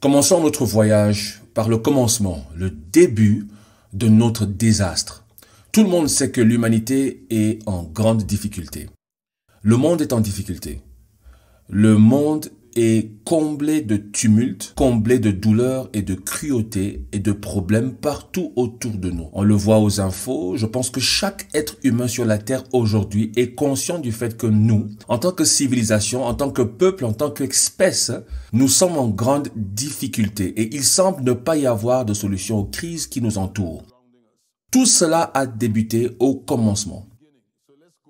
Commençons notre voyage par le commencement, le début de notre désastre. Tout le monde sait que l'humanité est en grande difficulté. Le monde est en difficulté. Le monde est comblé de tumultes, comblé de douleurs et de cruautés et de problèmes partout autour de nous. On le voit aux infos, je pense que chaque être humain sur la Terre aujourd'hui est conscient du fait que nous, en tant que civilisation, en tant que peuple, en tant qu'espèce, nous sommes en grande difficulté et il semble ne pas y avoir de solution aux crises qui nous entourent. Tout cela a débuté au commencement.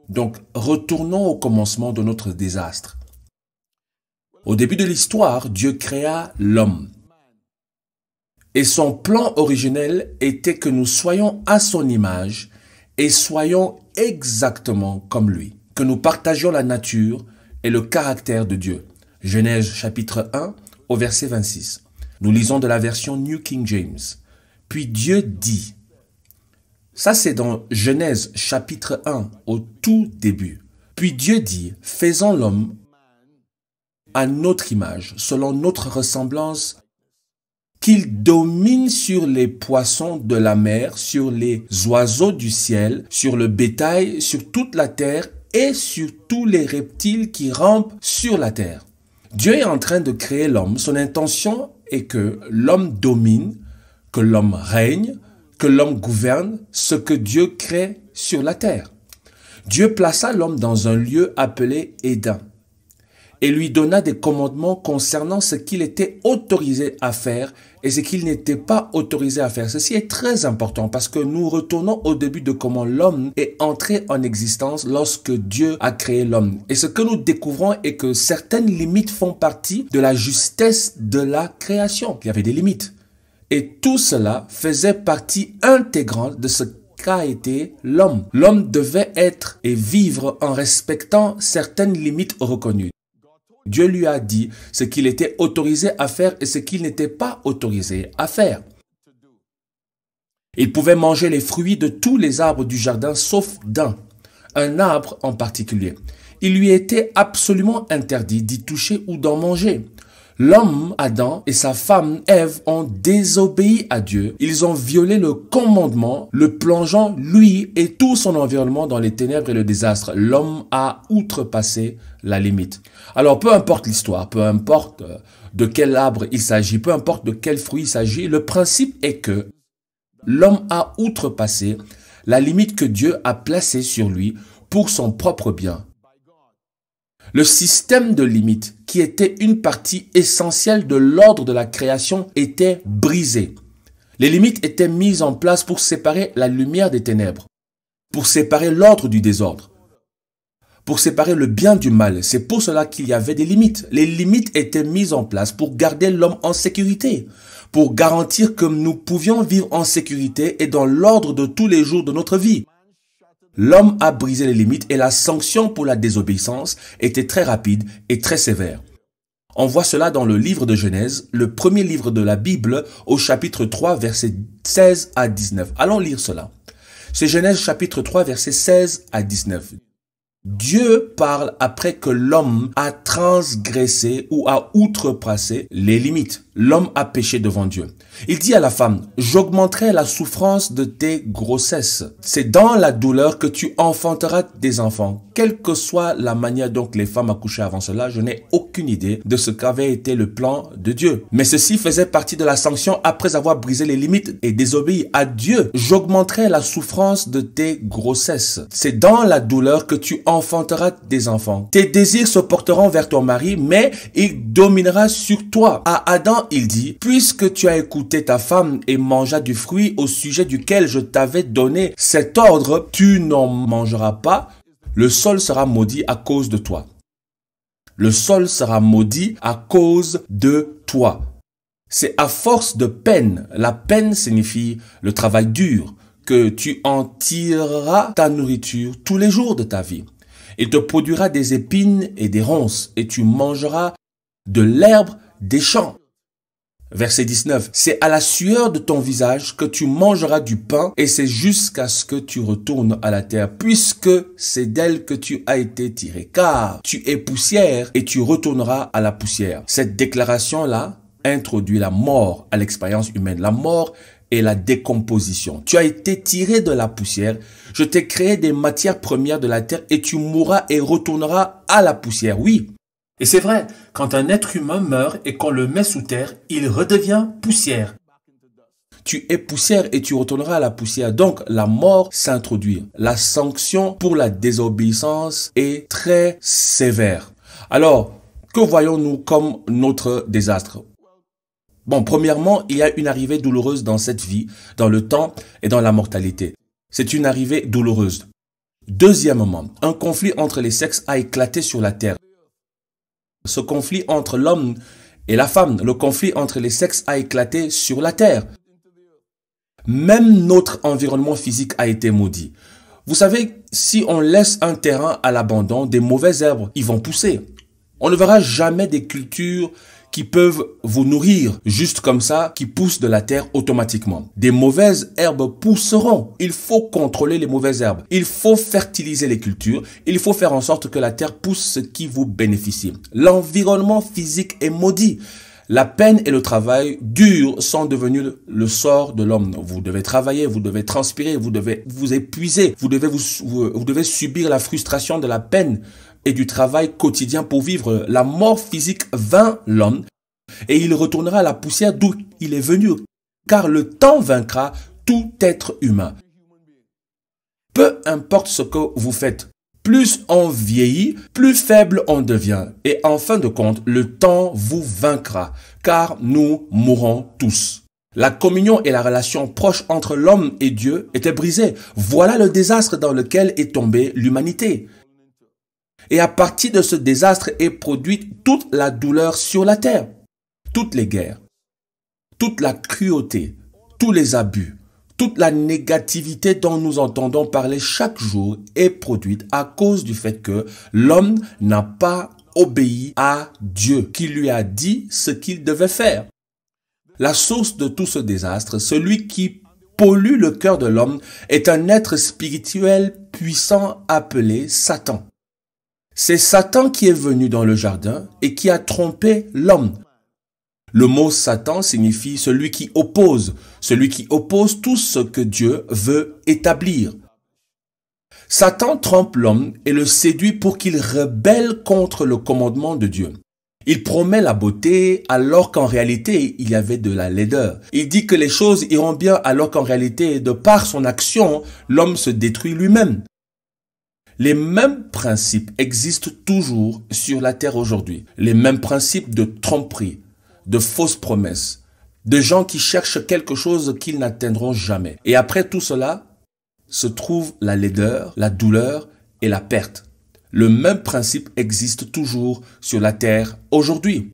Donc, retournons au commencement de notre désastre. Au début de l'histoire, Dieu créa l'homme. Et son plan originel était que nous soyons à son image et soyons exactement comme lui, que nous partagions la nature et le caractère de Dieu. Genèse chapitre 1 au verset 26. Nous lisons de la version New King James. Puis Dieu dit, ça, c'est dans Genèse chapitre 1, au tout début. Puis Dieu dit, faisons l'homme à notre image, selon notre ressemblance, qu'il domine sur les poissons de la mer, sur les oiseaux du ciel, sur le bétail, sur toute la terre et sur tous les reptiles qui rampent sur la terre. Dieu est en train de créer l'homme. Son intention est que l'homme domine, que l'homme règne, que l'homme gouverne ce que Dieu crée sur la terre. Dieu plaça l'homme dans un lieu appelé Éden et lui donna des commandements concernant ce qu'il était autorisé à faire et ce qu'il n'était pas autorisé à faire. Ceci est très important parce que nous retournons au début de comment l'homme est entré en existence lorsque Dieu a créé l'homme. Et ce que nous découvrons est que certaines limites font partie de la justesse de la création. Il y avait des limites. Et tout cela faisait partie intégrante de ce qu'a été l'homme. L'homme devait être et vivre en respectant certaines limites reconnues. Dieu lui a dit ce qu'il était autorisé à faire et ce qu'il n'était pas autorisé à faire. Il pouvait manger les fruits de tous les arbres du jardin sauf d'un, un arbre en particulier. Il lui était absolument interdit d'y toucher ou d'en manger. L'homme Adam et sa femme Eve ont désobéi à Dieu. Ils ont violé le commandement, le plongeant lui et tout son environnement dans les ténèbres et le désastre. L'homme a outrepassé la limite. Alors peu importe l'histoire, peu importe euh, de quel arbre il s'agit, peu importe de quel fruit il s'agit, le principe est que l'homme a outrepassé la limite que Dieu a placée sur lui pour son propre bien. Le système de limites, qui était une partie essentielle de l'ordre de la création, était brisé. Les limites étaient mises en place pour séparer la lumière des ténèbres, pour séparer l'ordre du désordre, pour séparer le bien du mal. C'est pour cela qu'il y avait des limites. Les limites étaient mises en place pour garder l'homme en sécurité, pour garantir que nous pouvions vivre en sécurité et dans l'ordre de tous les jours de notre vie. L'homme a brisé les limites et la sanction pour la désobéissance était très rapide et très sévère. On voit cela dans le livre de Genèse, le premier livre de la Bible, au chapitre 3, versets 16 à 19. Allons lire cela. C'est Genèse chapitre 3, versets 16 à 19. Dieu parle après que l'homme a transgressé ou a outrepassé les limites l'homme a péché devant Dieu. Il dit à la femme, j'augmenterai la souffrance de tes grossesses. C'est dans la douleur que tu enfanteras des enfants. Quelle que soit la manière dont les femmes accouchaient avant cela, je n'ai aucune idée de ce qu'avait été le plan de Dieu. Mais ceci faisait partie de la sanction après avoir brisé les limites et désobéi à Dieu. J'augmenterai la souffrance de tes grossesses. C'est dans la douleur que tu enfanteras des enfants. Tes désirs se porteront vers ton mari, mais il dominera sur toi. À Adam il dit, puisque tu as écouté ta femme et mangea du fruit au sujet duquel je t'avais donné cet ordre, tu n'en mangeras pas, le sol sera maudit à cause de toi. Le sol sera maudit à cause de toi. C'est à force de peine. La peine signifie le travail dur que tu en tireras ta nourriture tous les jours de ta vie. Il te produira des épines et des ronces et tu mangeras de l'herbe des champs. Verset 19. C'est à la sueur de ton visage que tu mangeras du pain et c'est jusqu'à ce que tu retournes à la terre puisque c'est d'elle que tu as été tiré car tu es poussière et tu retourneras à la poussière. Cette déclaration-là introduit la mort à l'expérience humaine. La mort et la décomposition. Tu as été tiré de la poussière, je t'ai créé des matières premières de la terre et tu mourras et retourneras à la poussière. Oui, et c'est vrai, quand un être humain meurt et qu'on le met sous terre, il redevient poussière. Tu es poussière et tu retourneras à la poussière. Donc la mort s'introduit. La sanction pour la désobéissance est très sévère. Alors, que voyons-nous comme notre désastre Bon, premièrement, il y a une arrivée douloureuse dans cette vie, dans le temps et dans la mortalité. C'est une arrivée douloureuse. Deuxièmement, un conflit entre les sexes a éclaté sur la terre. Ce conflit entre l'homme et la femme, le conflit entre les sexes a éclaté sur la terre. Même notre environnement physique a été maudit. Vous savez, si on laisse un terrain à l'abandon, des mauvaises herbes y vont pousser. On ne verra jamais des cultures qui peuvent vous nourrir juste comme ça, qui poussent de la terre automatiquement. Des mauvaises herbes pousseront. Il faut contrôler les mauvaises herbes. Il faut fertiliser les cultures. Il faut faire en sorte que la terre pousse ce qui vous bénéficie. L'environnement physique est maudit. La peine et le travail dur sont devenus le sort de l'homme. Vous devez travailler, vous devez transpirer, vous devez vous épuiser, vous devez, vous, vous, vous devez subir la frustration de la peine et du travail quotidien pour vivre. La mort physique vain l'homme et il retournera à la poussière d'où il est venu, car le temps vaincra tout être humain. Peu importe ce que vous faites, plus on vieillit, plus faible on devient. Et en fin de compte, le temps vous vaincra, car nous mourrons tous. La communion et la relation proche entre l'homme et Dieu étaient brisées. Voilà le désastre dans lequel est tombée l'humanité. Et à partir de ce désastre est produite toute la douleur sur la terre, toutes les guerres, toute la cruauté, tous les abus, toute la négativité dont nous entendons parler chaque jour est produite à cause du fait que l'homme n'a pas obéi à Dieu qui lui a dit ce qu'il devait faire. La source de tout ce désastre, celui qui pollue le cœur de l'homme, est un être spirituel puissant appelé Satan. C'est Satan qui est venu dans le jardin et qui a trompé l'homme. Le mot Satan signifie celui qui oppose, celui qui oppose tout ce que Dieu veut établir. Satan trompe l'homme et le séduit pour qu'il rebelle contre le commandement de Dieu. Il promet la beauté alors qu'en réalité il y avait de la laideur. Il dit que les choses iront bien alors qu'en réalité, de par son action, l'homme se détruit lui-même. Les mêmes principes existent toujours sur la terre aujourd'hui. Les mêmes principes de tromperie, de fausses promesses, de gens qui cherchent quelque chose qu'ils n'atteindront jamais. Et après tout cela, se trouve la laideur, la douleur et la perte. Le même principe existe toujours sur la terre aujourd'hui.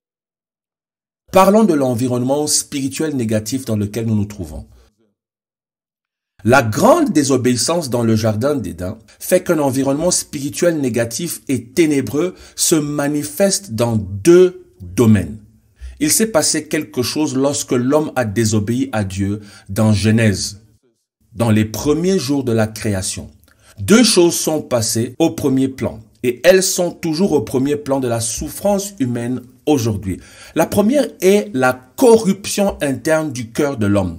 Parlons de l'environnement spirituel négatif dans lequel nous nous trouvons. La grande désobéissance dans le jardin d'Éden fait qu'un environnement spirituel négatif et ténébreux se manifeste dans deux domaines. Il s'est passé quelque chose lorsque l'homme a désobéi à Dieu dans Genèse, dans les premiers jours de la création. Deux choses sont passées au premier plan et elles sont toujours au premier plan de la souffrance humaine aujourd'hui. La première est la corruption interne du cœur de l'homme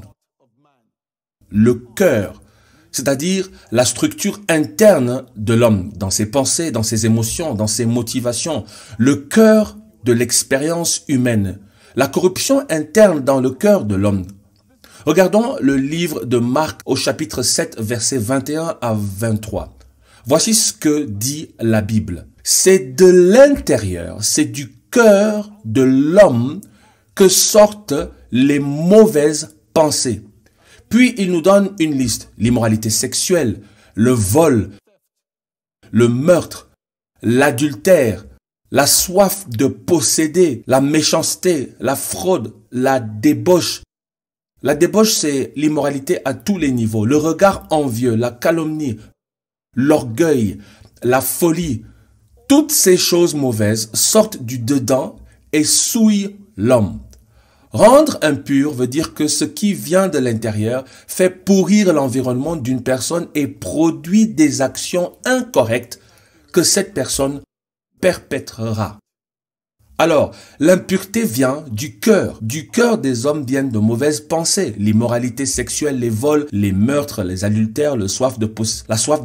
le cœur, c'est-à-dire la structure interne de l'homme, dans ses pensées, dans ses émotions, dans ses motivations, le cœur de l'expérience humaine, la corruption interne dans le cœur de l'homme. Regardons le livre de Marc au chapitre 7, versets 21 à 23. Voici ce que dit la Bible. C'est de l'intérieur, c'est du cœur de l'homme que sortent les mauvaises pensées puis il nous donne une liste. L'immoralité sexuelle, le vol, le meurtre, l'adultère, la soif de posséder, la méchanceté, la fraude, la débauche. La débauche, c'est l'immoralité à tous les niveaux. Le regard envieux, la calomnie, l'orgueil, la folie. Toutes ces choses mauvaises sortent du dedans et souillent l'homme. Rendre impur veut dire que ce qui vient de l'intérieur fait pourrir l'environnement d'une personne et produit des actions incorrectes que cette personne perpétrera. Alors, l'impureté vient du cœur. Du cœur des hommes viennent de mauvaises pensées, l'immoralité sexuelle, les vols, les meurtres, les adultères, la soif de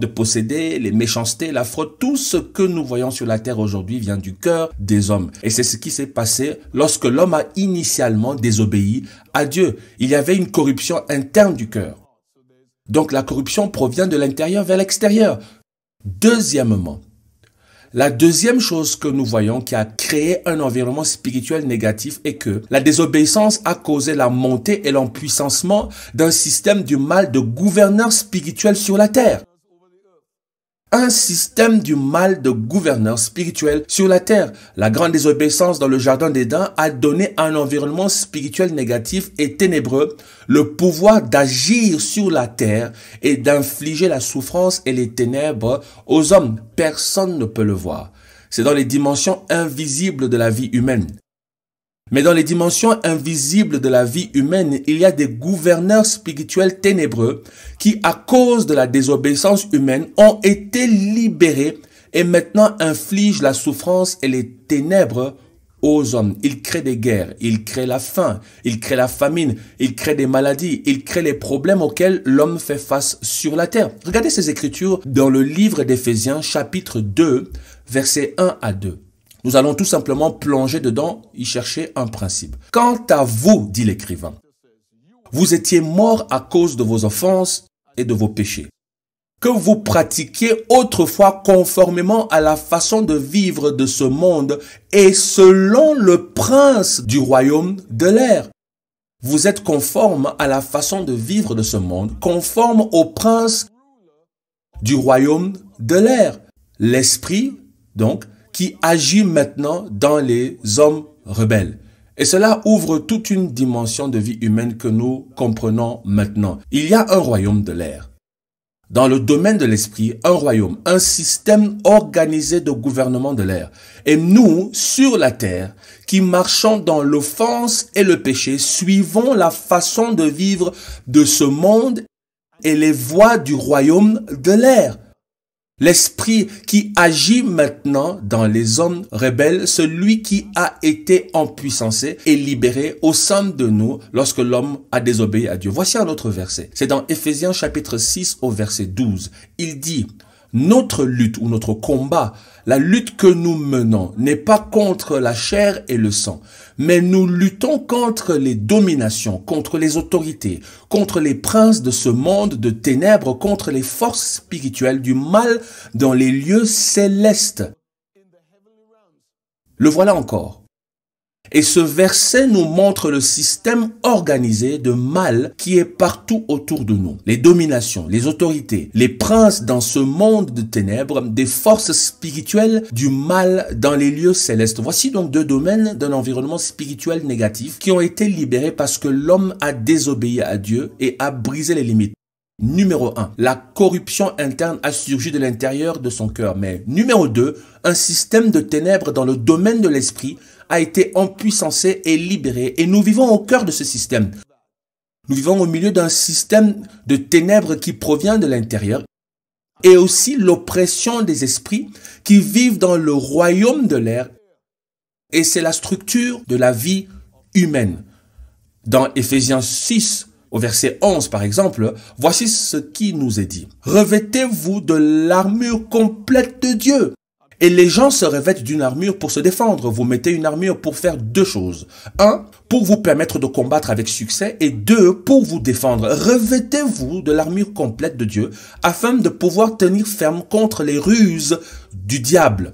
posséder, les méchancetés, la fraude, tout ce que nous voyons sur la terre aujourd'hui vient du cœur des hommes. Et c'est ce qui s'est passé lorsque l'homme a initialement désobéi à Dieu. Il y avait une corruption interne du cœur. Donc la corruption provient de l'intérieur vers l'extérieur. Deuxièmement, la deuxième chose que nous voyons qui a créé un environnement spirituel négatif est que la désobéissance a causé la montée et l'empuissancement d'un système du mal de gouverneur spirituel sur la terre un système du mal de gouverneur spirituel sur la terre. La grande désobéissance dans le jardin dents a donné à un environnement spirituel négatif et ténébreux le pouvoir d'agir sur la terre et d'infliger la souffrance et les ténèbres aux hommes. Personne ne peut le voir. C'est dans les dimensions invisibles de la vie humaine. Mais dans les dimensions invisibles de la vie humaine, il y a des gouverneurs spirituels ténébreux qui, à cause de la désobéissance humaine, ont été libérés et maintenant infligent la souffrance et les ténèbres aux hommes. Ils créent des guerres, ils créent la faim, ils créent la famine, ils créent des maladies, ils créent les problèmes auxquels l'homme fait face sur la terre. Regardez ces écritures dans le livre d'Éphésiens chapitre 2, versets 1 à 2. Nous allons tout simplement plonger dedans, y chercher un principe. Quant à vous, dit l'écrivain, vous étiez morts à cause de vos offenses et de vos péchés, que vous pratiquiez autrefois conformément à la façon de vivre de ce monde et selon le prince du royaume de l'air. Vous êtes conforme à la façon de vivre de ce monde, conforme au prince du royaume de l'air. L'esprit, donc, qui agit maintenant dans les hommes rebelles. Et cela ouvre toute une dimension de vie humaine que nous comprenons maintenant. Il y a un royaume de l'air. Dans le domaine de l'esprit, un royaume, un système organisé de gouvernement de l'air. Et nous, sur la terre, qui marchons dans l'offense et le péché, suivons la façon de vivre de ce monde et les voies du royaume de l'air. L'esprit qui agit maintenant dans les hommes rebelles, celui qui a été empuissancé et libéré au sein de nous lorsque l'homme a désobéi à Dieu. Voici un autre verset. C'est dans Ephésiens chapitre 6 au verset 12. Il dit, notre lutte ou notre combat, la lutte que nous menons n'est pas contre la chair et le sang, mais nous luttons contre les dominations, contre les autorités, contre les princes de ce monde de ténèbres, contre les forces spirituelles du mal dans les lieux célestes. Le voilà encore. Et ce verset nous montre le système organisé de mal qui est partout autour de nous. Les dominations, les autorités, les princes dans ce monde de ténèbres, des forces spirituelles du mal dans les lieux célestes. Voici donc deux domaines d'un environnement spirituel négatif qui ont été libérés parce que l'homme a désobéi à Dieu et a brisé les limites. Numéro 1, la corruption interne a surgi de l'intérieur de son cœur. Mais numéro 2, un système de ténèbres dans le domaine de l'esprit a été empuissancé et libéré. Et nous vivons au cœur de ce système. Nous vivons au milieu d'un système de ténèbres qui provient de l'intérieur et aussi l'oppression des esprits qui vivent dans le royaume de l'air. Et c'est la structure de la vie humaine. Dans Ephésiens 6, au verset 11 par exemple, voici ce qui nous est dit. Revêtez-vous de l'armure complète de Dieu et les gens se revêtent d'une armure pour se défendre. Vous mettez une armure pour faire deux choses. Un, pour vous permettre de combattre avec succès. Et deux, pour vous défendre. Revêtez-vous de l'armure complète de Dieu afin de pouvoir tenir ferme contre les ruses du diable.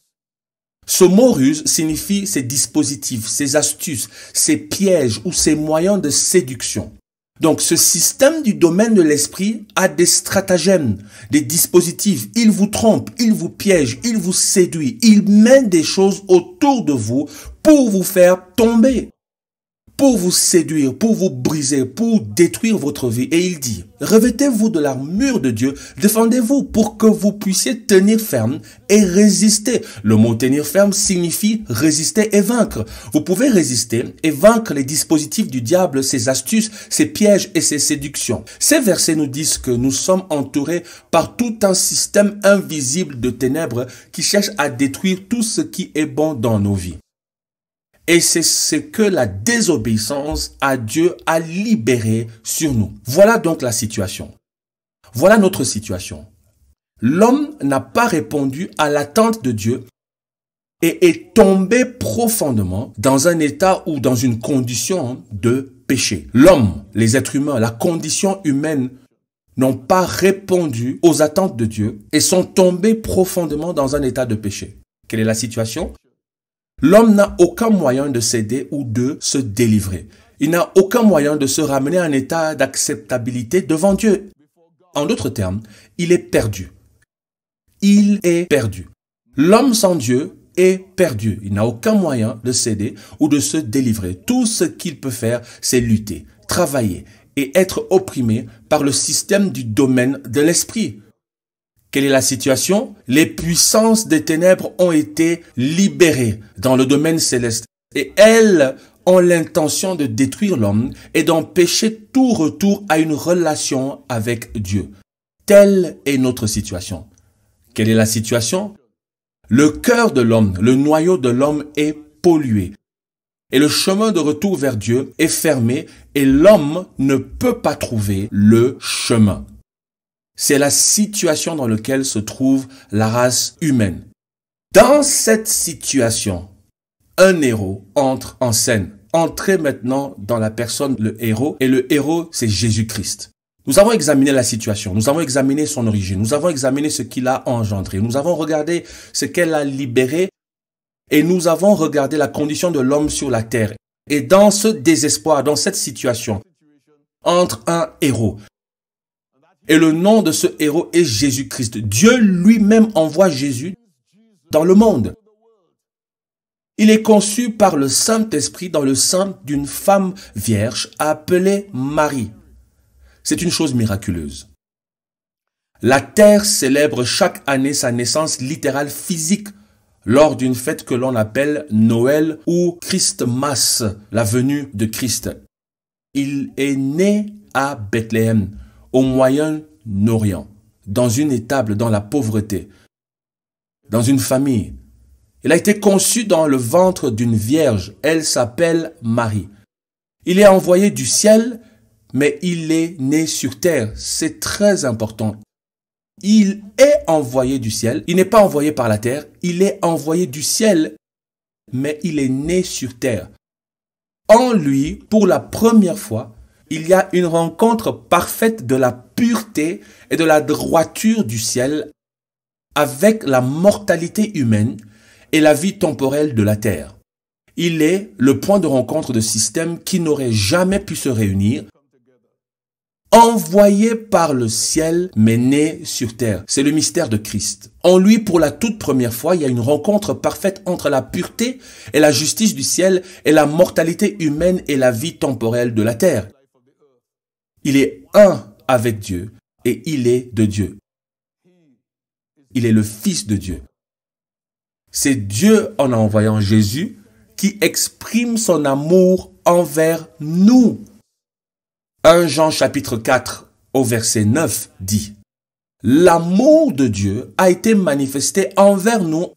Ce mot ruse signifie ces dispositifs, ces astuces, ces pièges ou ces moyens de séduction. Donc ce système du domaine de l'esprit a des stratagèmes, des dispositifs. Il vous trompe, il vous piège, il vous séduit, il met des choses autour de vous pour vous faire tomber pour vous séduire, pour vous briser, pour détruire votre vie. Et il dit, revêtez-vous de l'armure de Dieu, défendez-vous pour que vous puissiez tenir ferme et résister. Le mot tenir ferme signifie résister et vaincre. Vous pouvez résister et vaincre les dispositifs du diable, ses astuces, ses pièges et ses séductions. Ces versets nous disent que nous sommes entourés par tout un système invisible de ténèbres qui cherche à détruire tout ce qui est bon dans nos vies. Et c'est ce que la désobéissance à Dieu a libéré sur nous. Voilà donc la situation. Voilà notre situation. L'homme n'a pas répondu à l'attente de Dieu et est tombé profondément dans un état ou dans une condition de péché. L'homme, les êtres humains, la condition humaine n'ont pas répondu aux attentes de Dieu et sont tombés profondément dans un état de péché. Quelle est la situation L'homme n'a aucun moyen de céder ou de se délivrer. Il n'a aucun moyen de se ramener à un état d'acceptabilité devant Dieu. En d'autres termes, il est perdu. Il est perdu. L'homme sans Dieu est perdu. Il n'a aucun moyen de céder ou de se délivrer. Tout ce qu'il peut faire, c'est lutter, travailler et être opprimé par le système du domaine de l'esprit. Quelle est la situation Les puissances des ténèbres ont été libérées dans le domaine céleste et elles ont l'intention de détruire l'homme et d'empêcher tout retour à une relation avec Dieu. Telle est notre situation. Quelle est la situation Le cœur de l'homme, le noyau de l'homme est pollué. Et le chemin de retour vers Dieu est fermé et l'homme ne peut pas trouver le chemin. C'est la situation dans laquelle se trouve la race humaine. Dans cette situation, un héros entre en scène. Entrez maintenant dans la personne, le héros, et le héros, c'est Jésus-Christ. Nous avons examiné la situation, nous avons examiné son origine, nous avons examiné ce qu'il a engendré, nous avons regardé ce qu'elle a libéré et nous avons regardé la condition de l'homme sur la terre. Et dans ce désespoir, dans cette situation, entre un héros. Et le nom de ce héros est Jésus-Christ. Dieu lui-même envoie Jésus dans le monde. Il est conçu par le Saint-Esprit dans le sein d'une femme vierge appelée Marie. C'est une chose miraculeuse. La terre célèbre chaque année sa naissance littérale physique lors d'une fête que l'on appelle Noël ou Christmas, la venue de Christ. Il est né à Bethléem, au Moyen-Orient, dans une étable, dans la pauvreté, dans une famille. Il a été conçu dans le ventre d'une vierge. Elle s'appelle Marie. Il est envoyé du ciel, mais il est né sur terre. C'est très important. Il est envoyé du ciel. Il n'est pas envoyé par la terre. Il est envoyé du ciel, mais il est né sur terre. En lui, pour la première fois, il y a une rencontre parfaite de la pureté et de la droiture du ciel avec la mortalité humaine et la vie temporelle de la terre. Il est le point de rencontre de systèmes qui n'auraient jamais pu se réunir, envoyé par le ciel mais né sur terre. C'est le mystère de Christ. En lui, pour la toute première fois, il y a une rencontre parfaite entre la pureté et la justice du ciel et la mortalité humaine et la vie temporelle de la terre. Il est un avec Dieu et il est de Dieu. Il est le Fils de Dieu. C'est Dieu en envoyant Jésus qui exprime son amour envers nous. 1 Jean chapitre 4 au verset 9 dit, L'amour de Dieu a été manifesté envers nous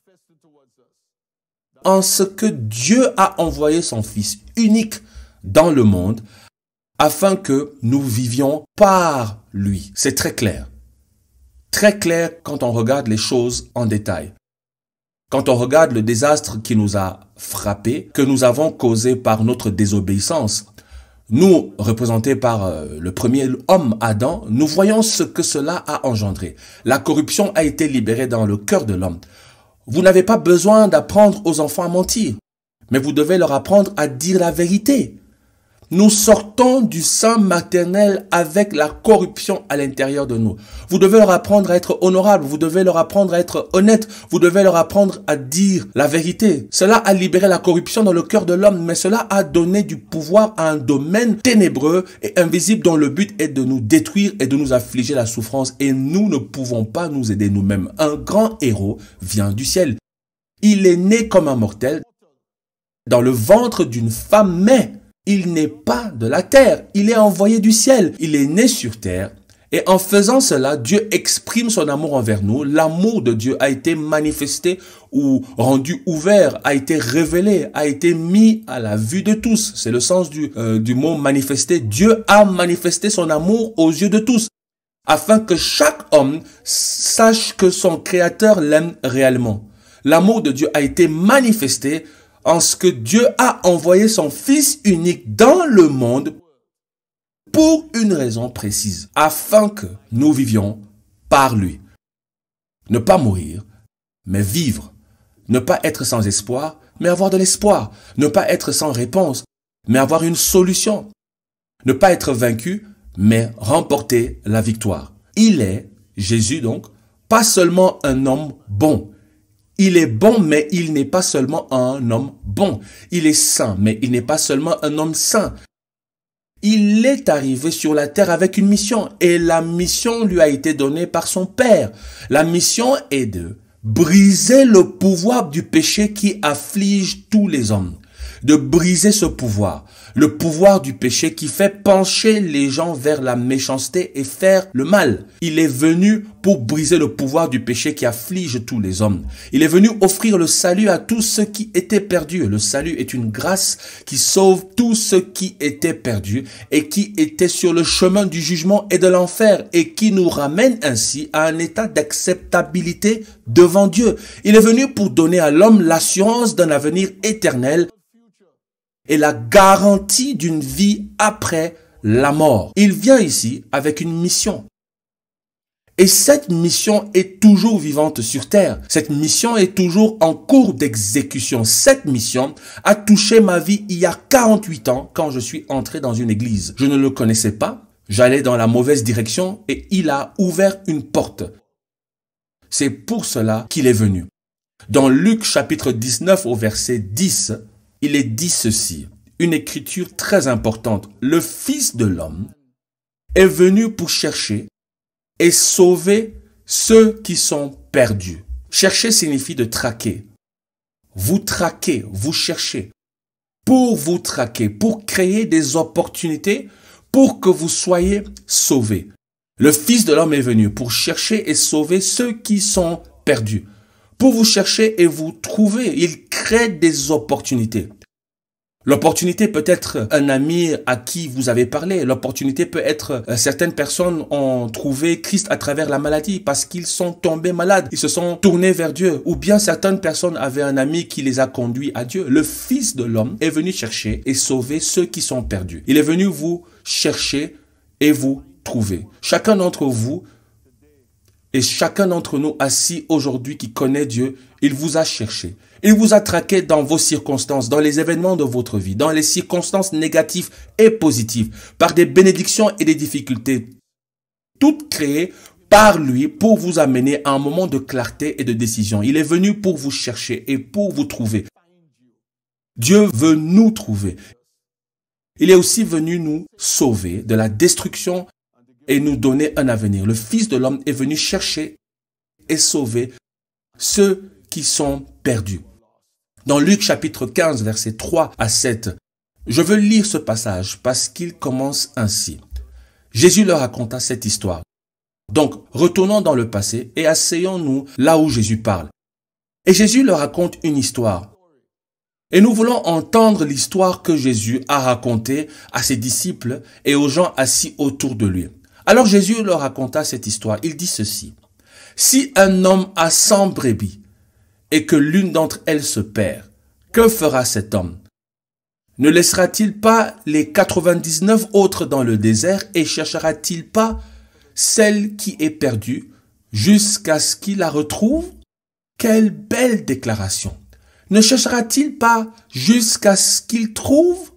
en ce que Dieu a envoyé son Fils unique dans le monde afin que nous vivions par lui. C'est très clair. Très clair quand on regarde les choses en détail. Quand on regarde le désastre qui nous a frappé, que nous avons causé par notre désobéissance, nous, représentés par euh, le premier homme Adam, nous voyons ce que cela a engendré. La corruption a été libérée dans le cœur de l'homme. Vous n'avez pas besoin d'apprendre aux enfants à mentir, mais vous devez leur apprendre à dire la vérité. Nous sortons du sein maternel avec la corruption à l'intérieur de nous. Vous devez leur apprendre à être honorable, vous devez leur apprendre à être honnête, vous devez leur apprendre à dire la vérité. Cela a libéré la corruption dans le cœur de l'homme, mais cela a donné du pouvoir à un domaine ténébreux et invisible dont le but est de nous détruire et de nous affliger la souffrance et nous ne pouvons pas nous aider nous-mêmes. Un grand héros vient du ciel. Il est né comme un mortel dans le ventre d'une femme, mais il n'est pas de la terre, il est envoyé du ciel, il est né sur terre. Et en faisant cela, Dieu exprime son amour envers nous. L'amour de Dieu a été manifesté ou rendu ouvert, a été révélé, a été mis à la vue de tous. C'est le sens du, euh, du mot manifesté. Dieu a manifesté son amour aux yeux de tous afin que chaque homme sache que son Créateur l'aime réellement. L'amour de Dieu a été manifesté en ce que Dieu a envoyé son Fils unique dans le monde pour une raison précise, afin que nous vivions par lui. Ne pas mourir, mais vivre. Ne pas être sans espoir, mais avoir de l'espoir. Ne pas être sans réponse, mais avoir une solution. Ne pas être vaincu, mais remporter la victoire. Il est, Jésus donc, pas seulement un homme bon, il est bon, mais il n'est pas seulement un homme bon. Il est saint, mais il n'est pas seulement un homme saint. Il est arrivé sur la terre avec une mission et la mission lui a été donnée par son Père. La mission est de briser le pouvoir du péché qui afflige tous les hommes de briser ce pouvoir, le pouvoir du péché qui fait pencher les gens vers la méchanceté et faire le mal. Il est venu pour briser le pouvoir du péché qui afflige tous les hommes. Il est venu offrir le salut à tous ceux qui étaient perdus. Le salut est une grâce qui sauve tous ceux qui étaient perdus et qui étaient sur le chemin du jugement et de l'enfer et qui nous ramène ainsi à un état d'acceptabilité devant Dieu. Il est venu pour donner à l'homme l'assurance d'un avenir éternel et la garantie d'une vie après la mort. Il vient ici avec une mission. Et cette mission est toujours vivante sur Terre. Cette mission est toujours en cours d'exécution. Cette mission a touché ma vie il y a 48 ans quand je suis entré dans une église. Je ne le connaissais pas. J'allais dans la mauvaise direction et il a ouvert une porte. C'est pour cela qu'il est venu. Dans Luc chapitre 19 au verset 10, il est dit ceci, une écriture très importante. Le Fils de l'homme est venu pour chercher et sauver ceux qui sont perdus. Chercher signifie de traquer. Vous traquez, vous cherchez. Pour vous traquer, pour créer des opportunités pour que vous soyez sauvés. Le Fils de l'homme est venu pour chercher et sauver ceux qui sont perdus. Pour vous chercher et vous trouver. Il des opportunités. L'opportunité peut être un ami à qui vous avez parlé. L'opportunité peut être euh, certaines personnes ont trouvé Christ à travers la maladie parce qu'ils sont tombés malades. Ils se sont tournés vers Dieu. Ou bien certaines personnes avaient un ami qui les a conduits à Dieu. Le Fils de l'homme est venu chercher et sauver ceux qui sont perdus. Il est venu vous chercher et vous trouver. Chacun d'entre vous et chacun d'entre nous assis aujourd'hui qui connaît Dieu, il vous a cherché. Il vous a traqué dans vos circonstances, dans les événements de votre vie, dans les circonstances négatives et positives, par des bénédictions et des difficultés, toutes créées par lui pour vous amener à un moment de clarté et de décision. Il est venu pour vous chercher et pour vous trouver. Dieu veut nous trouver. Il est aussi venu nous sauver de la destruction et nous donner un avenir. Le Fils de l'homme est venu chercher et sauver ceux qui sont perdus. Dans Luc chapitre 15, verset 3 à 7, je veux lire ce passage parce qu'il commence ainsi. Jésus leur raconta cette histoire. Donc, retournons dans le passé et asseyons-nous là où Jésus parle. Et Jésus leur raconte une histoire. Et nous voulons entendre l'histoire que Jésus a racontée à ses disciples et aux gens assis autour de lui. Alors Jésus leur raconta cette histoire. Il dit ceci. Si un homme a 100 brebis et que l'une d'entre elles se perd, que fera cet homme Ne laissera-t-il pas les 99 autres dans le désert et cherchera-t-il pas celle qui est perdue jusqu'à ce qu'il la retrouve Quelle belle déclaration Ne cherchera-t-il pas jusqu'à ce qu'il trouve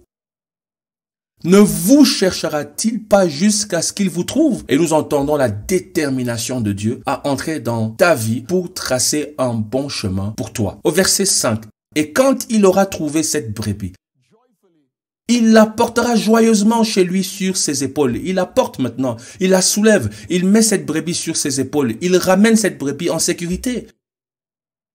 ne vous cherchera-t-il pas jusqu'à ce qu'il vous trouve Et nous entendons la détermination de Dieu à entrer dans ta vie pour tracer un bon chemin pour toi. Au verset 5, et quand il aura trouvé cette brebis, il la portera joyeusement chez lui sur ses épaules. Il la porte maintenant, il la soulève, il met cette brebis sur ses épaules, il ramène cette brebis en sécurité.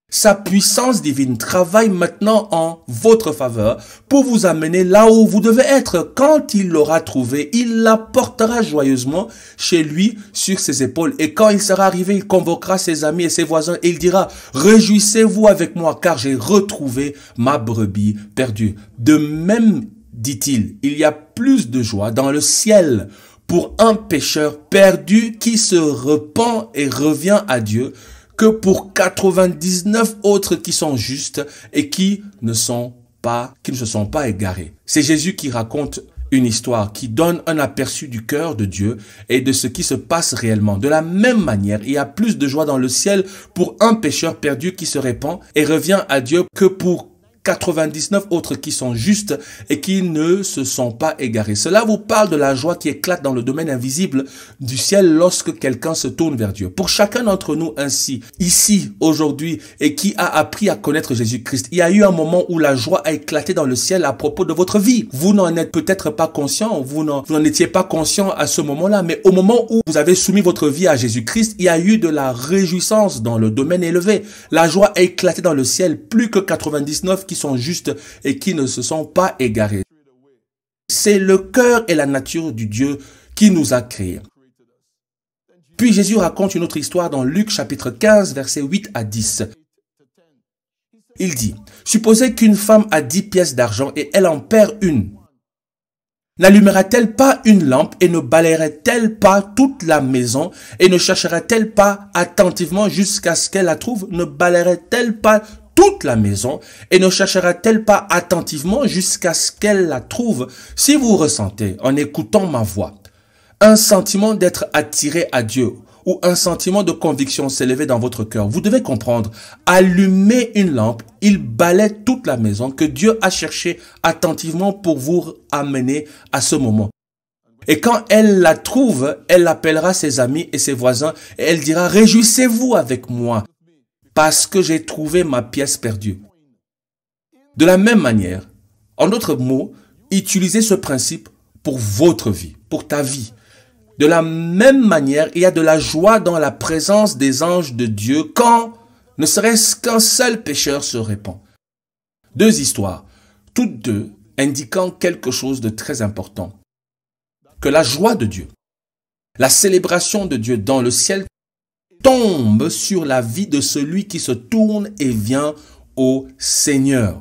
Sa puissance divine travaille maintenant en votre faveur pour vous amener là où vous devez être. Quand il l'aura trouvé, il portera joyeusement chez lui sur ses épaules. Et quand il sera arrivé, il convoquera ses amis et ses voisins et il dira, réjouissez-vous avec moi car j'ai retrouvé ma brebis perdue. De même, dit-il, il y a plus de joie dans le ciel pour un pécheur perdu qui se repent et revient à Dieu que pour 99 autres qui sont justes et qui ne sont pas, qui ne se sont pas égarés. C'est Jésus qui raconte une histoire qui donne un aperçu du cœur de Dieu et de ce qui se passe réellement. De la même manière, il y a plus de joie dans le ciel pour un pécheur perdu qui se répand et revient à Dieu que pour 99 autres qui sont justes et qui ne se sont pas égarés. Cela vous parle de la joie qui éclate dans le domaine invisible du ciel lorsque quelqu'un se tourne vers Dieu. Pour chacun d'entre nous ainsi, ici, aujourd'hui, et qui a appris à connaître Jésus-Christ, il y a eu un moment où la joie a éclaté dans le ciel à propos de votre vie. Vous n'en êtes peut-être pas conscient, vous n'en étiez pas conscient à ce moment-là, mais au moment où vous avez soumis votre vie à Jésus-Christ, il y a eu de la réjouissance dans le domaine élevé. La joie a éclaté dans le ciel, plus que 99 qui sont justes et qui ne se sont pas égarés. C'est le cœur et la nature du Dieu qui nous a créés. Puis Jésus raconte une autre histoire dans Luc chapitre 15, versets 8 à 10. Il dit, supposez qu'une femme a dix pièces d'argent et elle en perd une. N'allumera-t-elle pas une lampe et ne balayerait-elle pas toute la maison et ne cherchera-t-elle pas attentivement jusqu'à ce qu'elle la trouve Ne balayerait-elle pas toute la maison et ne cherchera-t-elle pas attentivement jusqu'à ce qu'elle la trouve si vous ressentez, en écoutant ma voix, un sentiment d'être attiré à Dieu ou un sentiment de conviction s'élever dans votre cœur. Vous devez comprendre, Allumez une lampe, il balaie toute la maison que Dieu a cherché attentivement pour vous amener à ce moment. Et quand elle la trouve, elle appellera ses amis et ses voisins et elle dira, réjouissez-vous avec moi parce que j'ai trouvé ma pièce perdue. De la même manière, en d'autres mots, utilisez ce principe pour votre vie, pour ta vie. De la même manière, il y a de la joie dans la présence des anges de Dieu quand ne serait-ce qu'un seul pécheur se répand. Deux histoires, toutes deux indiquant quelque chose de très important. Que la joie de Dieu, la célébration de Dieu dans le ciel tombe sur la vie de celui qui se tourne et vient au Seigneur.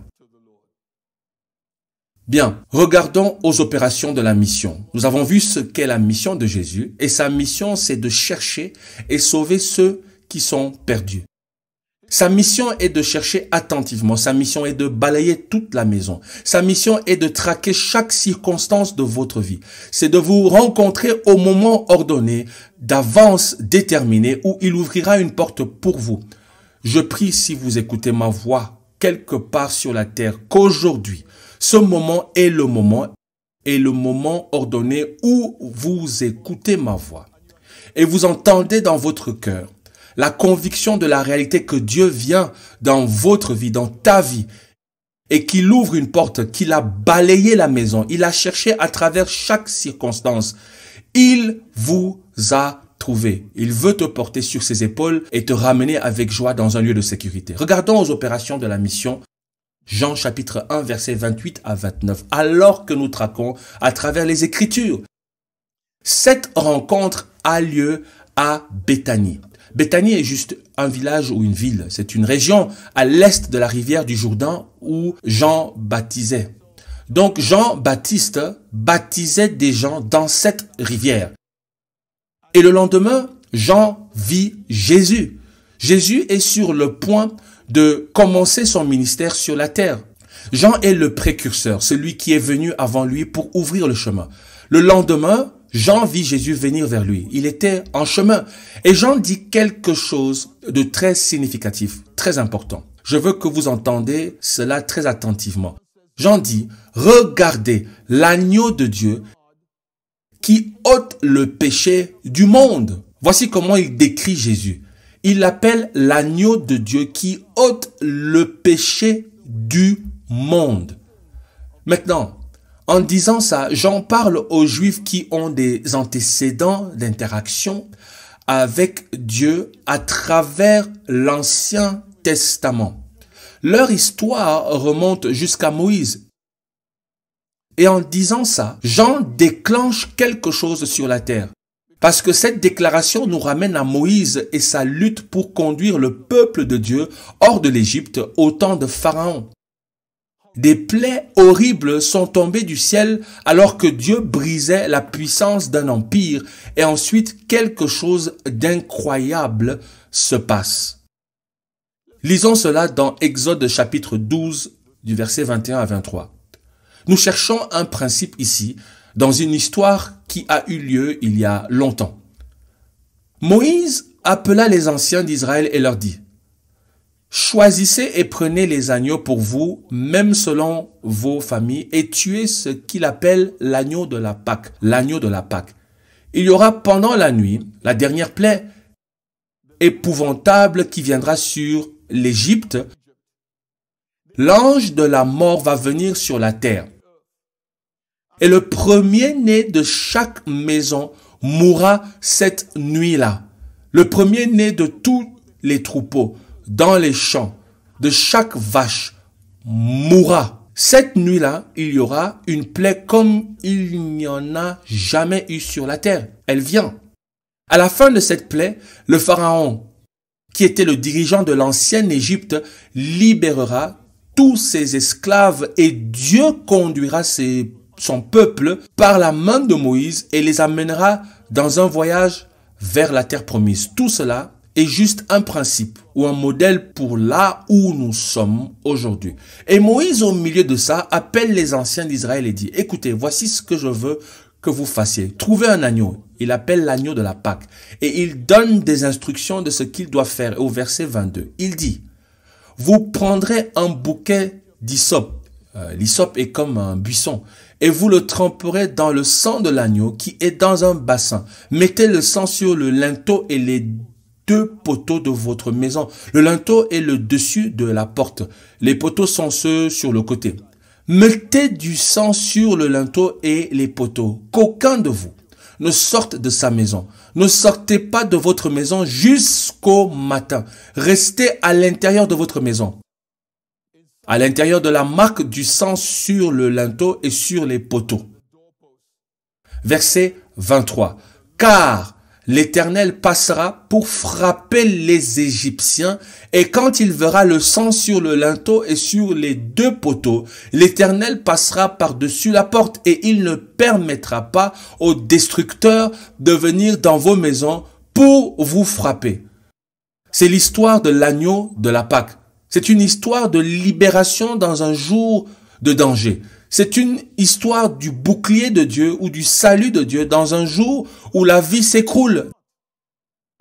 Bien, regardons aux opérations de la mission. Nous avons vu ce qu'est la mission de Jésus et sa mission c'est de chercher et sauver ceux qui sont perdus. Sa mission est de chercher attentivement, sa mission est de balayer toute la maison, sa mission est de traquer chaque circonstance de votre vie, c'est de vous rencontrer au moment ordonné, d'avance déterminée, où il ouvrira une porte pour vous. Je prie si vous écoutez ma voix quelque part sur la terre, qu'aujourd'hui, ce moment est le moment, est le moment ordonné où vous écoutez ma voix et vous entendez dans votre cœur la conviction de la réalité que Dieu vient dans votre vie, dans ta vie, et qu'il ouvre une porte, qu'il a balayé la maison, il a cherché à travers chaque circonstance. Il vous a trouvé. Il veut te porter sur ses épaules et te ramener avec joie dans un lieu de sécurité. Regardons aux opérations de la mission. Jean chapitre 1 verset 28 à 29. Alors que nous traquons à travers les écritures. Cette rencontre a lieu à Béthanie. Bethanie est juste un village ou une ville, c'est une région à l'est de la rivière du Jourdain où Jean baptisait. Donc Jean-Baptiste baptisait des gens dans cette rivière. Et le lendemain, Jean vit Jésus. Jésus est sur le point de commencer son ministère sur la terre. Jean est le précurseur, celui qui est venu avant lui pour ouvrir le chemin. Le lendemain, Jean vit Jésus venir vers lui. Il était en chemin. Et Jean dit quelque chose de très significatif, très important. Je veux que vous entendez cela très attentivement. Jean dit, regardez l'agneau de Dieu qui ôte le péché du monde. Voici comment il décrit Jésus. Il l'appelle l'agneau de Dieu qui ôte le péché du monde. Maintenant, en disant ça, Jean parle aux Juifs qui ont des antécédents d'interaction avec Dieu à travers l'Ancien Testament. Leur histoire remonte jusqu'à Moïse. Et en disant ça, Jean déclenche quelque chose sur la terre. Parce que cette déclaration nous ramène à Moïse et sa lutte pour conduire le peuple de Dieu hors de l'Égypte au temps de Pharaon. Des plaies horribles sont tombées du ciel alors que Dieu brisait la puissance d'un empire et ensuite quelque chose d'incroyable se passe. Lisons cela dans Exode chapitre 12 du verset 21 à 23. Nous cherchons un principe ici dans une histoire qui a eu lieu il y a longtemps. Moïse appela les anciens d'Israël et leur dit, Choisissez et prenez les agneaux pour vous, même selon vos familles, et tuez ce qu'il appelle l'agneau de la Pâque, l'agneau de la Pâque. Il y aura pendant la nuit la dernière plaie épouvantable qui viendra sur l'Égypte. L'ange de la mort va venir sur la terre. Et le premier-né de chaque maison mourra cette nuit-là. Le premier-né de tous les troupeaux dans les champs de chaque vache mourra. Cette nuit-là, il y aura une plaie comme il n'y en a jamais eu sur la terre. Elle vient. À la fin de cette plaie, le pharaon, qui était le dirigeant de l'ancienne Égypte, libérera tous ses esclaves et Dieu conduira son peuple par la main de Moïse et les amènera dans un voyage vers la terre promise. Tout cela est juste un principe ou un modèle pour là où nous sommes aujourd'hui. Et Moïse, au milieu de ça, appelle les anciens d'Israël et dit, écoutez, voici ce que je veux que vous fassiez. Trouvez un agneau. Il appelle l'agneau de la Pâque. Et il donne des instructions de ce qu'il doit faire. Au verset 22, il dit, vous prendrez un bouquet d'hysope. Euh, est comme un buisson et vous le tremperez dans le sang de l'agneau qui est dans un bassin. Mettez le sang sur le linteau et les deux poteaux de votre maison. Le linteau est le dessus de la porte. Les poteaux sont ceux sur le côté. Mettez du sang sur le linteau et les poteaux. Qu'aucun de vous ne sorte de sa maison. Ne sortez pas de votre maison jusqu'au matin. Restez à l'intérieur de votre maison. À l'intérieur de la marque du sang sur le linteau et sur les poteaux. Verset 23. Car L'Éternel passera pour frapper les Égyptiens, et quand il verra le sang sur le linteau et sur les deux poteaux, l'Éternel passera par-dessus la porte, et il ne permettra pas aux destructeurs de venir dans vos maisons pour vous frapper. C'est l'histoire de l'agneau de la Pâque. C'est une histoire de libération dans un jour de danger. C'est une histoire du bouclier de Dieu ou du salut de Dieu dans un jour où la vie s'écroule,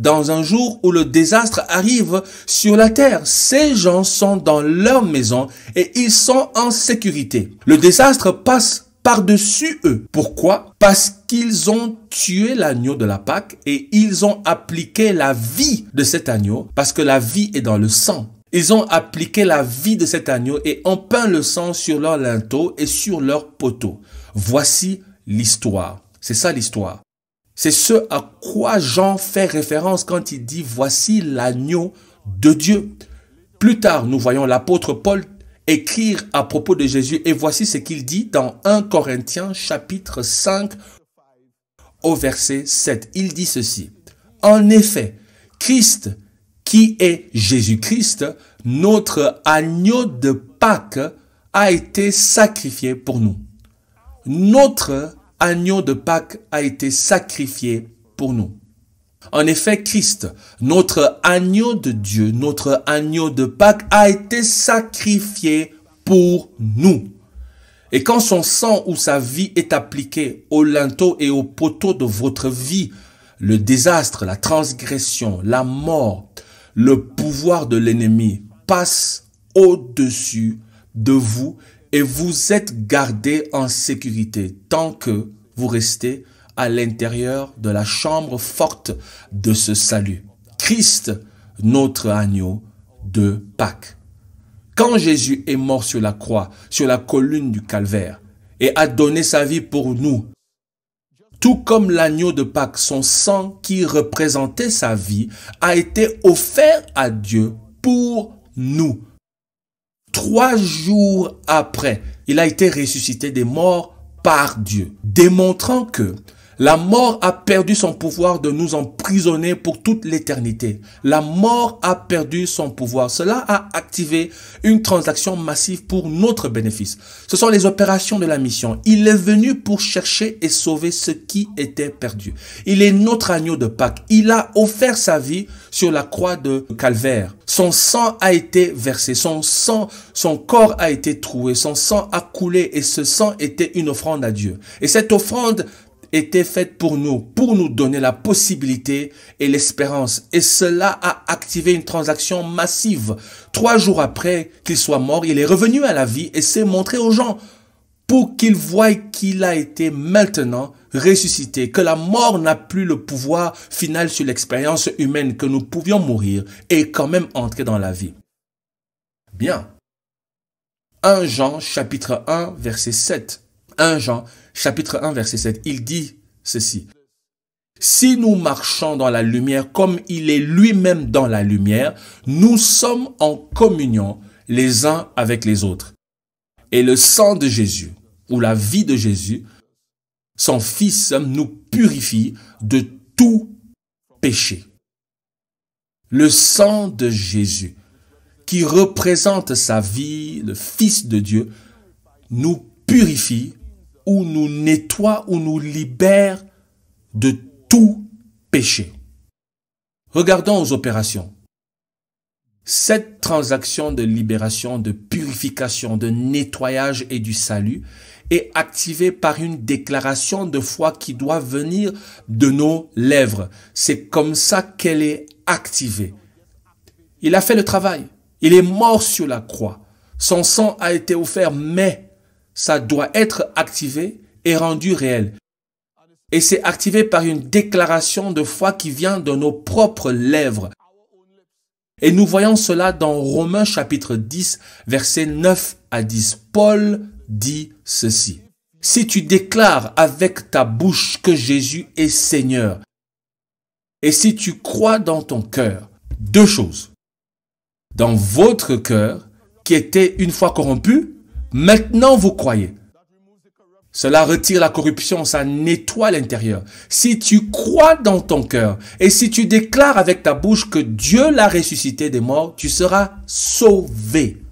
dans un jour où le désastre arrive sur la terre. Ces gens sont dans leur maison et ils sont en sécurité. Le désastre passe par-dessus eux. Pourquoi Parce qu'ils ont tué l'agneau de la Pâque et ils ont appliqué la vie de cet agneau parce que la vie est dans le sang. Ils ont appliqué la vie de cet agneau et ont peint le sang sur leur linteau et sur leur poteau. Voici l'histoire. C'est ça l'histoire. C'est ce à quoi Jean fait référence quand il dit voici l'agneau de Dieu. Plus tard, nous voyons l'apôtre Paul écrire à propos de Jésus et voici ce qu'il dit dans 1 Corinthiens chapitre 5 au verset 7. Il dit ceci. En effet, Christ qui est Jésus-Christ, notre agneau de Pâques, a été sacrifié pour nous. Notre agneau de Pâques a été sacrifié pour nous. En effet, Christ, notre agneau de Dieu, notre agneau de Pâques, a été sacrifié pour nous. Et quand son sang ou sa vie est appliqué au linteau et au poteau de votre vie, le désastre, la transgression, la mort, le pouvoir de l'ennemi passe au-dessus de vous et vous êtes gardé en sécurité tant que vous restez à l'intérieur de la chambre forte de ce salut. Christ, notre agneau de Pâques. Quand Jésus est mort sur la croix, sur la colline du calvaire, et a donné sa vie pour nous, tout comme l'agneau de Pâques, son sang qui représentait sa vie, a été offert à Dieu pour nous. Trois jours après, il a été ressuscité des morts par Dieu, démontrant que la mort a perdu son pouvoir de nous emprisonner pour toute l'éternité. La mort a perdu son pouvoir. Cela a activé une transaction massive pour notre bénéfice. Ce sont les opérations de la mission. Il est venu pour chercher et sauver ce qui était perdu. Il est notre agneau de Pâques. Il a offert sa vie sur la croix de Calvaire. Son sang a été versé. Son sang, son corps a été troué. Son sang a coulé et ce sang était une offrande à Dieu. Et cette offrande était faite pour nous, pour nous donner la possibilité et l'espérance. Et cela a activé une transaction massive. Trois jours après qu'il soit mort, il est revenu à la vie et s'est montré aux gens pour qu'ils voient qu'il a été maintenant ressuscité, que la mort n'a plus le pouvoir final sur l'expérience humaine, que nous pouvions mourir et quand même entrer dans la vie. Bien. 1 Jean chapitre 1 verset 7. 1 Jean chapitre 1, verset 7, il dit ceci. Si nous marchons dans la lumière comme il est lui-même dans la lumière, nous sommes en communion les uns avec les autres. Et le sang de Jésus, ou la vie de Jésus, son Fils nous purifie de tout péché. Le sang de Jésus, qui représente sa vie, le Fils de Dieu, nous purifie ou nous nettoie, ou nous libère de tout péché. Regardons aux opérations. Cette transaction de libération, de purification, de nettoyage et du salut est activée par une déclaration de foi qui doit venir de nos lèvres. C'est comme ça qu'elle est activée. Il a fait le travail. Il est mort sur la croix. Son sang a été offert, mais ça doit être activé et rendu réel. Et c'est activé par une déclaration de foi qui vient de nos propres lèvres. Et nous voyons cela dans Romains chapitre 10, versets 9 à 10. Paul dit ceci. Si tu déclares avec ta bouche que Jésus est Seigneur, et si tu crois dans ton cœur, deux choses. Dans votre cœur, qui était une fois corrompu, Maintenant, vous croyez. Cela retire la corruption, ça nettoie l'intérieur. Si tu crois dans ton cœur et si tu déclares avec ta bouche que Dieu l'a ressuscité des morts, tu seras sauvé.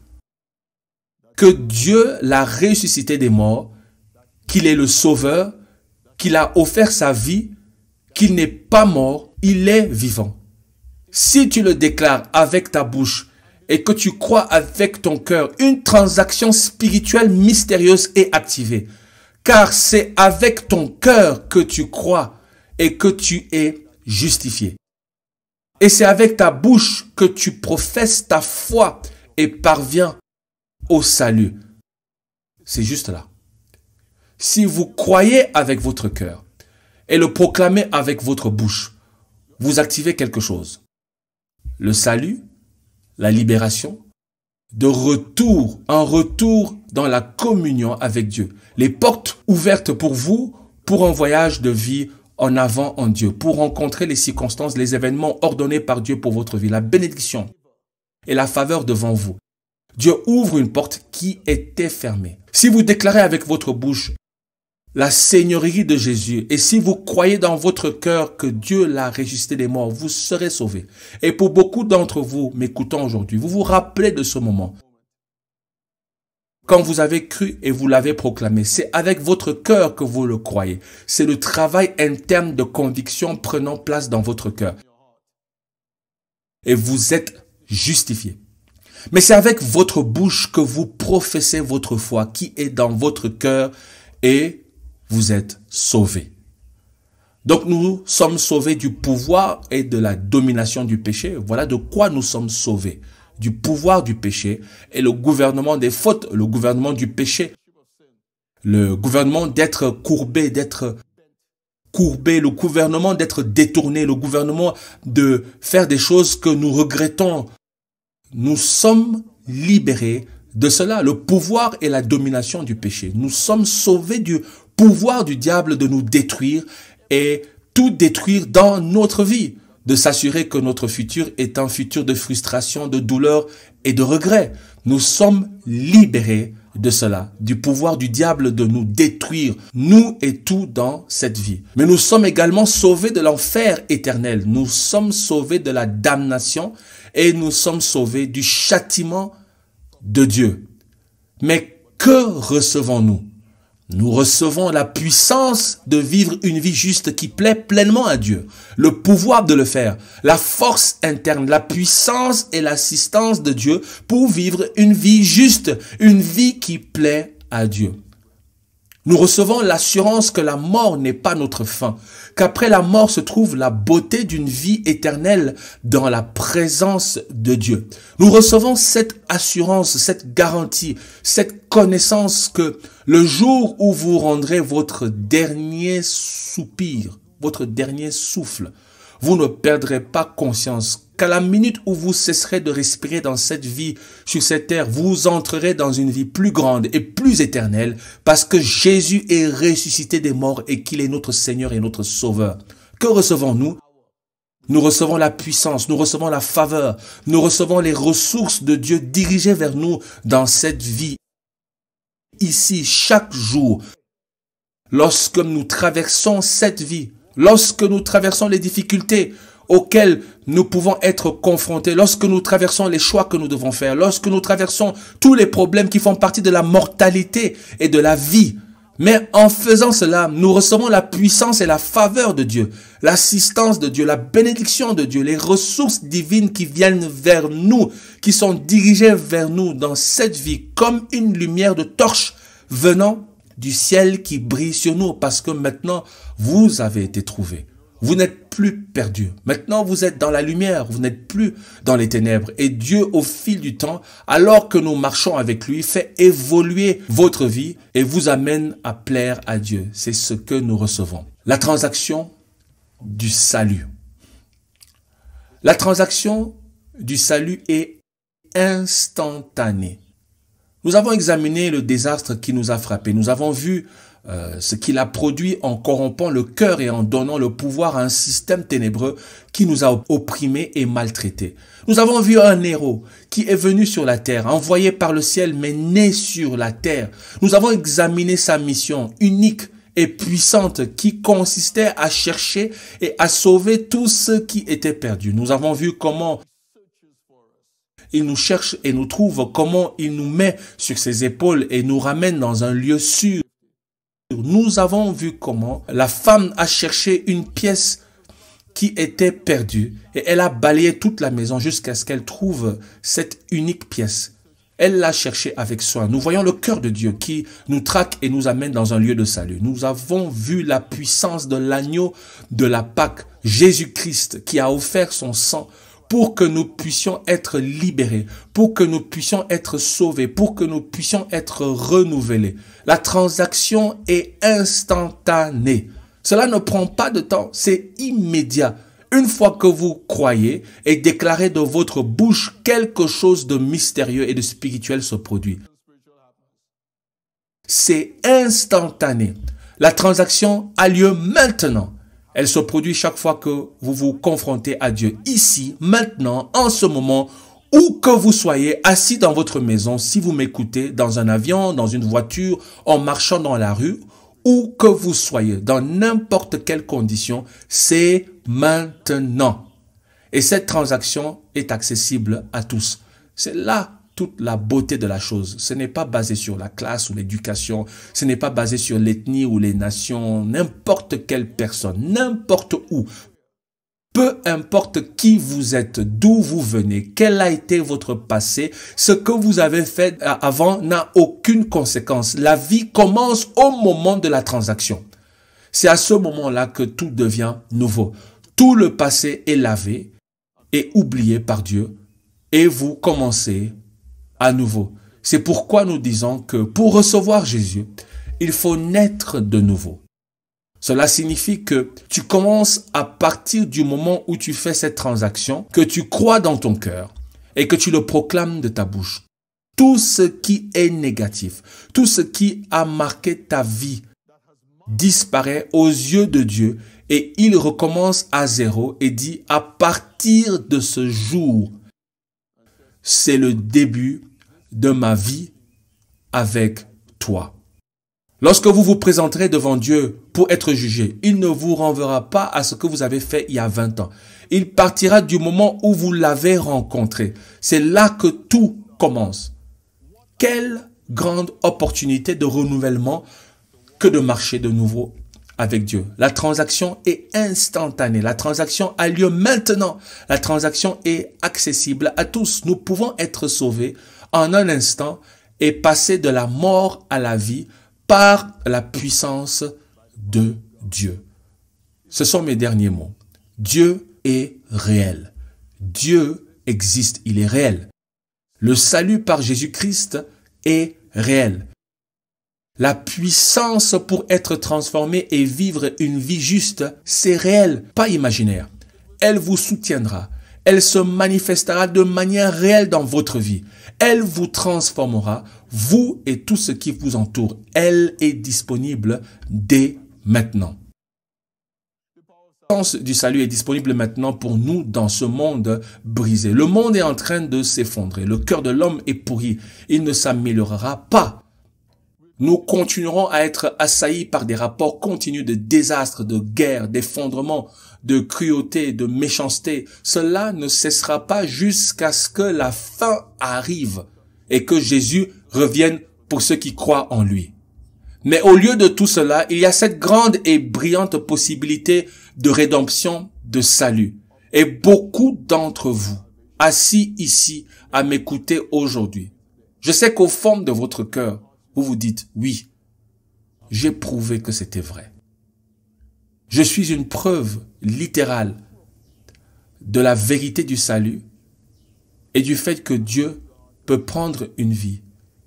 Que Dieu l'a ressuscité des morts, qu'il est le sauveur, qu'il a offert sa vie, qu'il n'est pas mort, il est vivant. Si tu le déclares avec ta bouche et que tu crois avec ton cœur, une transaction spirituelle mystérieuse est activée. Car c'est avec ton cœur que tu crois et que tu es justifié. Et c'est avec ta bouche que tu professes ta foi et parviens au salut. C'est juste là. Si vous croyez avec votre cœur et le proclamez avec votre bouche, vous activez quelque chose. Le salut, la libération, de retour, en retour dans la communion avec Dieu. Les portes ouvertes pour vous, pour un voyage de vie en avant en Dieu, pour rencontrer les circonstances, les événements ordonnés par Dieu pour votre vie, la bénédiction et la faveur devant vous. Dieu ouvre une porte qui était fermée. Si vous déclarez avec votre bouche la seigneurie de Jésus. Et si vous croyez dans votre cœur que Dieu l'a ressuscité des morts, vous serez sauvés. Et pour beaucoup d'entre vous m'écoutant aujourd'hui, vous vous rappelez de ce moment. Quand vous avez cru et vous l'avez proclamé, c'est avec votre cœur que vous le croyez. C'est le travail interne de conviction prenant place dans votre cœur. Et vous êtes justifié. Mais c'est avec votre bouche que vous professez votre foi qui est dans votre cœur et vous êtes sauvés. Donc nous sommes sauvés du pouvoir et de la domination du péché. Voilà de quoi nous sommes sauvés. Du pouvoir du péché et le gouvernement des fautes, le gouvernement du péché. Le gouvernement d'être courbé, d'être courbé, le gouvernement d'être détourné, le gouvernement de faire des choses que nous regrettons. Nous sommes libérés de cela, le pouvoir et la domination du péché. Nous sommes sauvés du pouvoir du diable de nous détruire et tout détruire dans notre vie, de s'assurer que notre futur est un futur de frustration, de douleur et de regret. Nous sommes libérés de cela, du pouvoir du diable de nous détruire, nous et tout dans cette vie. Mais nous sommes également sauvés de l'enfer éternel, nous sommes sauvés de la damnation et nous sommes sauvés du châtiment de Dieu. Mais que recevons-nous nous recevons la puissance de vivre une vie juste qui plaît pleinement à Dieu, le pouvoir de le faire, la force interne, la puissance et l'assistance de Dieu pour vivre une vie juste, une vie qui plaît à Dieu. Nous recevons l'assurance que la mort n'est pas notre fin, qu'après la mort se trouve la beauté d'une vie éternelle dans la présence de Dieu. Nous recevons cette assurance, cette garantie, cette connaissance que le jour où vous rendrez votre dernier soupir, votre dernier souffle, vous ne perdrez pas conscience qu'à la minute où vous cesserez de respirer dans cette vie, sur cette terre, vous entrerez dans une vie plus grande et plus éternelle, parce que Jésus est ressuscité des morts et qu'il est notre Seigneur et notre Sauveur. Que recevons-nous Nous recevons la puissance, nous recevons la faveur, nous recevons les ressources de Dieu dirigées vers nous dans cette vie. Ici, chaque jour, lorsque nous traversons cette vie, lorsque nous traversons les difficultés, auxquels nous pouvons être confrontés lorsque nous traversons les choix que nous devons faire, lorsque nous traversons tous les problèmes qui font partie de la mortalité et de la vie. Mais en faisant cela, nous recevons la puissance et la faveur de Dieu, l'assistance de Dieu, la bénédiction de Dieu, les ressources divines qui viennent vers nous, qui sont dirigées vers nous dans cette vie comme une lumière de torche venant du ciel qui brille sur nous parce que maintenant vous avez été trouvés. Vous n'êtes plus perdu. Maintenant, vous êtes dans la lumière, vous n'êtes plus dans les ténèbres. Et Dieu, au fil du temps, alors que nous marchons avec lui, fait évoluer votre vie et vous amène à plaire à Dieu. C'est ce que nous recevons. La transaction du salut. La transaction du salut est instantanée. Nous avons examiné le désastre qui nous a frappés. Nous avons vu euh, ce qu'il a produit en corrompant le cœur et en donnant le pouvoir à un système ténébreux qui nous a opprimés et maltraités. Nous avons vu un héros qui est venu sur la terre, envoyé par le ciel, mais né sur la terre. Nous avons examiné sa mission unique et puissante qui consistait à chercher et à sauver tous ceux qui étaient perdus. Nous avons vu comment il nous cherche et nous trouve, comment il nous met sur ses épaules et nous ramène dans un lieu sûr nous avons vu comment la femme a cherché une pièce qui était perdue et elle a balayé toute la maison jusqu'à ce qu'elle trouve cette unique pièce. Elle l'a cherchée avec soin. Nous voyons le cœur de Dieu qui nous traque et nous amène dans un lieu de salut. Nous avons vu la puissance de l'agneau de la Pâque, Jésus-Christ, qui a offert son sang pour que nous puissions être libérés, pour que nous puissions être sauvés, pour que nous puissions être renouvelés. La transaction est instantanée. Cela ne prend pas de temps, c'est immédiat. Une fois que vous croyez et déclarez de votre bouche quelque chose de mystérieux et de spirituel se produit. C'est instantané. La transaction a lieu maintenant. Elle se produit chaque fois que vous vous confrontez à Dieu, ici, maintenant, en ce moment, où que vous soyez, assis dans votre maison, si vous m'écoutez, dans un avion, dans une voiture, en marchant dans la rue, où que vous soyez, dans n'importe quelle condition, c'est maintenant. Et cette transaction est accessible à tous. C'est là la beauté de la chose. Ce n'est pas basé sur la classe ou l'éducation, ce n'est pas basé sur l'ethnie ou les nations, n'importe quelle personne, n'importe où. Peu importe qui vous êtes, d'où vous venez, quel a été votre passé, ce que vous avez fait avant n'a aucune conséquence. La vie commence au moment de la transaction. C'est à ce moment-là que tout devient nouveau. Tout le passé est lavé et oublié par Dieu et vous commencez à nouveau. C'est pourquoi nous disons que pour recevoir Jésus, il faut naître de nouveau. Cela signifie que tu commences à partir du moment où tu fais cette transaction, que tu crois dans ton cœur et que tu le proclames de ta bouche. Tout ce qui est négatif, tout ce qui a marqué ta vie disparaît aux yeux de Dieu et il recommence à zéro et dit à partir de ce jour, c'est le début de ma vie avec toi. Lorsque vous vous présenterez devant Dieu pour être jugé, il ne vous renverra pas à ce que vous avez fait il y a 20 ans. Il partira du moment où vous l'avez rencontré. C'est là que tout commence. Quelle grande opportunité de renouvellement que de marcher de nouveau avec Dieu. La transaction est instantanée. La transaction a lieu maintenant. La transaction est accessible à tous. Nous pouvons être sauvés en un instant est passé de la mort à la vie par la puissance de Dieu. Ce sont mes derniers mots. Dieu est réel. Dieu existe, il est réel. Le salut par Jésus-Christ est réel. La puissance pour être transformé et vivre une vie juste, c'est réel, pas imaginaire. Elle vous soutiendra, elle se manifestera de manière réelle dans votre vie. Elle vous transformera, vous et tout ce qui vous entoure. Elle est disponible dès maintenant du salut est disponible maintenant pour nous dans ce monde brisé. Le monde est en train de s'effondrer. Le cœur de l'homme est pourri. Il ne s'améliorera pas. Nous continuerons à être assaillis par des rapports continus de désastres, de guerres, d'effondrements, de cruauté, de méchanceté. Cela ne cessera pas jusqu'à ce que la fin arrive et que Jésus revienne pour ceux qui croient en lui. Mais au lieu de tout cela, il y a cette grande et brillante possibilité de rédemption, de salut. Et beaucoup d'entre vous, assis ici, à m'écouter aujourd'hui, je sais qu'au fond de votre cœur, vous vous dites, oui, j'ai prouvé que c'était vrai. Je suis une preuve littérale de la vérité du salut et du fait que Dieu peut prendre une vie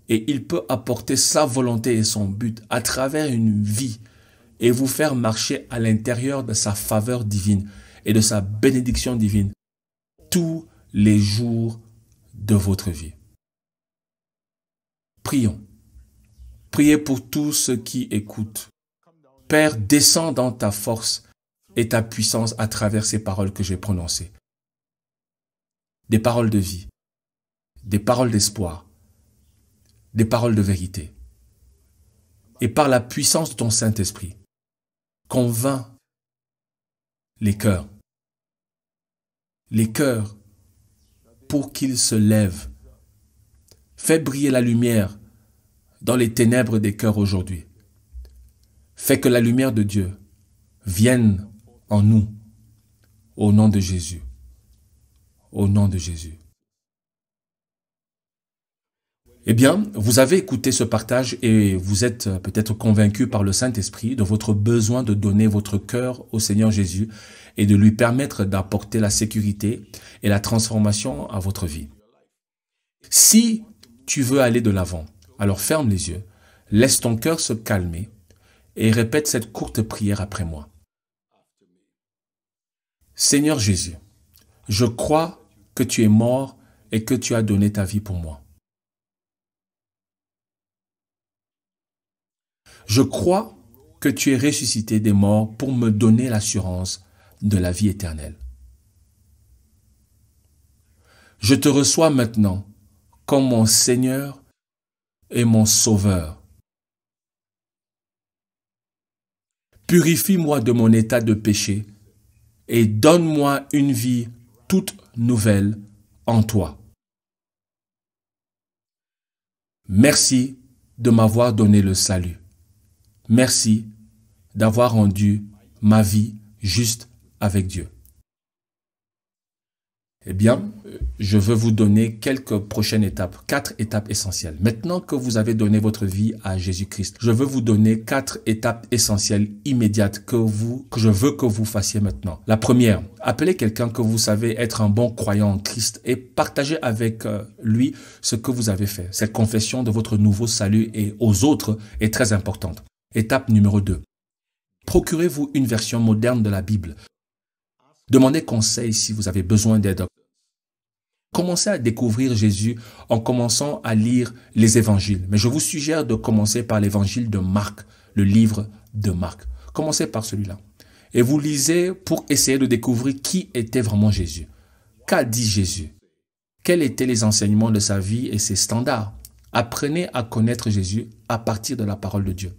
et il peut apporter sa volonté et son but à travers une vie et vous faire marcher à l'intérieur de sa faveur divine et de sa bénédiction divine tous les jours de votre vie. Prions. Priez pour tous ceux qui écoutent Père, descends dans ta force et ta puissance à travers ces paroles que j'ai prononcées. Des paroles de vie, des paroles d'espoir, des paroles de vérité. Et par la puissance de ton Saint-Esprit, convainc les cœurs, les cœurs pour qu'ils se lèvent. Fais briller la lumière dans les ténèbres des cœurs aujourd'hui. Fais que la lumière de Dieu vienne en nous. Au nom de Jésus. Au nom de Jésus. Eh bien, vous avez écouté ce partage et vous êtes peut-être convaincu par le Saint-Esprit de votre besoin de donner votre cœur au Seigneur Jésus et de lui permettre d'apporter la sécurité et la transformation à votre vie. Si tu veux aller de l'avant, alors ferme les yeux, laisse ton cœur se calmer et répète cette courte prière après moi. Seigneur Jésus, je crois que tu es mort et que tu as donné ta vie pour moi. Je crois que tu es ressuscité des morts pour me donner l'assurance de la vie éternelle. Je te reçois maintenant comme mon Seigneur et mon Sauveur Purifie-moi de mon état de péché et donne-moi une vie toute nouvelle en toi. Merci de m'avoir donné le salut. Merci d'avoir rendu ma vie juste avec Dieu eh bien, je veux vous donner quelques prochaines étapes, quatre étapes essentielles. Maintenant que vous avez donné votre vie à Jésus-Christ, je veux vous donner quatre étapes essentielles immédiates que vous, que je veux que vous fassiez maintenant. La première, appelez quelqu'un que vous savez être un bon croyant en Christ et partagez avec euh, lui ce que vous avez fait. Cette confession de votre nouveau salut et aux autres est très importante. Étape numéro 2. Procurez-vous une version moderne de la Bible. Demandez conseil si vous avez besoin d'aide. Commencez à découvrir Jésus en commençant à lire les évangiles. Mais je vous suggère de commencer par l'évangile de Marc, le livre de Marc. Commencez par celui-là. Et vous lisez pour essayer de découvrir qui était vraiment Jésus. Qu'a dit Jésus Quels étaient les enseignements de sa vie et ses standards Apprenez à connaître Jésus à partir de la parole de Dieu.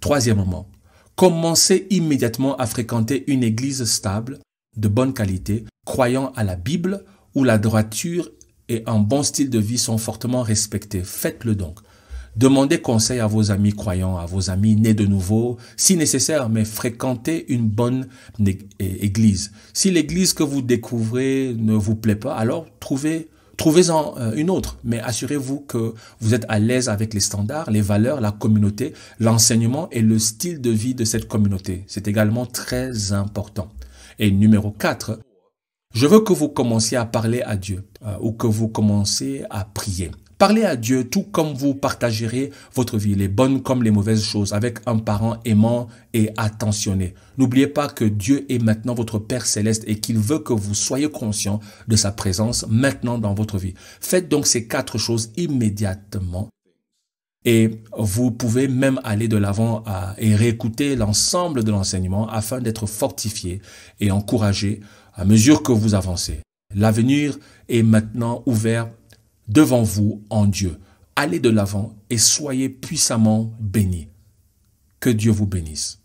Troisièmement, commencez immédiatement à fréquenter une église stable, de bonne qualité, croyant à la Bible, où la droiture et un bon style de vie sont fortement respectés. Faites-le donc. Demandez conseil à vos amis croyants, à vos amis nés de nouveau, si nécessaire, mais fréquentez une bonne église. Si l'église que vous découvrez ne vous plaît pas, alors trouvez Trouvez-en euh, une autre, mais assurez-vous que vous êtes à l'aise avec les standards, les valeurs, la communauté, l'enseignement et le style de vie de cette communauté. C'est également très important. Et numéro 4, je veux que vous commenciez à parler à Dieu euh, ou que vous commenciez à prier. Parlez à Dieu tout comme vous partagerez votre vie, les bonnes comme les mauvaises choses, avec un parent aimant et attentionné. N'oubliez pas que Dieu est maintenant votre Père céleste et qu'il veut que vous soyez conscient de sa présence maintenant dans votre vie. Faites donc ces quatre choses immédiatement et vous pouvez même aller de l'avant euh, et réécouter l'ensemble de l'enseignement afin d'être fortifié et encouragé à mesure que vous avancez. L'avenir est maintenant ouvert devant vous en Dieu. Allez de l'avant et soyez puissamment bénis. Que Dieu vous bénisse.